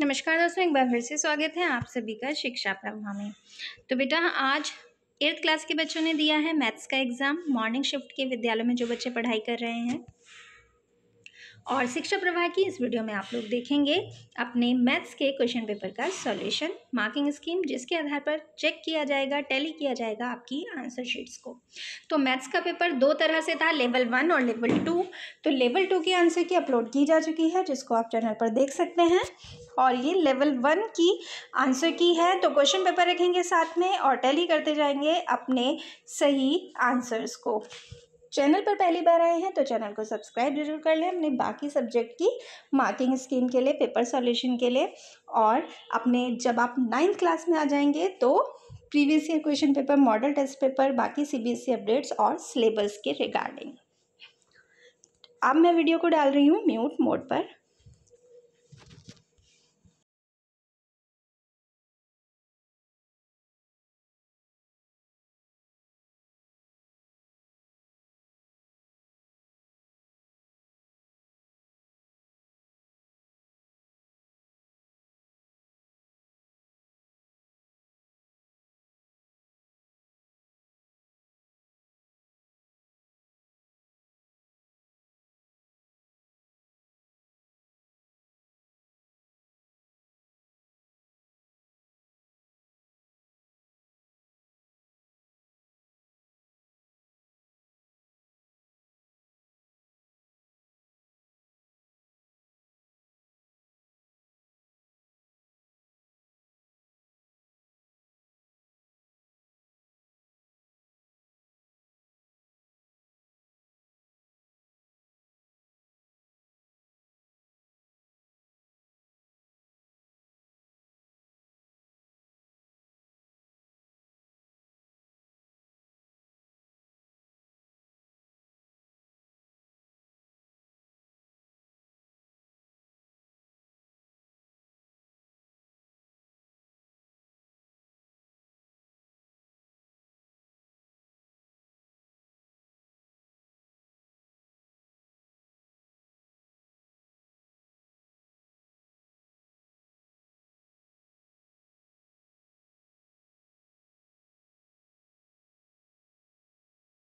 नमस्कार दोस्तों एक बार फिर से स्वागत है आप सभी का शिक्षा प्रभा में तो बेटा आज एट्थ क्लास के बच्चों ने दिया है मैथ्स का एग्ज़ाम मॉर्निंग शिफ्ट के विद्यालयों में जो बच्चे पढ़ाई कर रहे हैं और शिक्षा प्रवाह की इस वीडियो में आप लोग देखेंगे अपने मैथ्स के क्वेश्चन पेपर का सॉल्यूशन मार्किंग स्कीम जिसके आधार पर चेक किया जाएगा टैली किया जाएगा आपकी आंसर शीट्स को तो मैथ्स का पेपर दो तरह से था लेवल वन और लेवल टू तो लेवल टू की आंसर की अपलोड की जा चुकी है जिसको आप चैनल पर देख सकते हैं और ये लेवल वन की आंसर की है तो क्वेश्चन पेपर रखेंगे साथ में और टैली करते जाएंगे अपने सही आंसर्स को चैनल पर पहली बार आए हैं तो चैनल को सब्सक्राइब जरूर कर लें अपने बाकी सब्जेक्ट की मार्किंग स्कीम के लिए पेपर सॉल्यूशन के लिए और अपने जब आप नाइन्थ क्लास में आ जाएंगे तो previous year question paper model test paper बाकी सीबीएसई अपडेट्स e और सिलेबस के रिगार्डिंग अब मैं वीडियो को डाल रही हूँ म्यूट मोड पर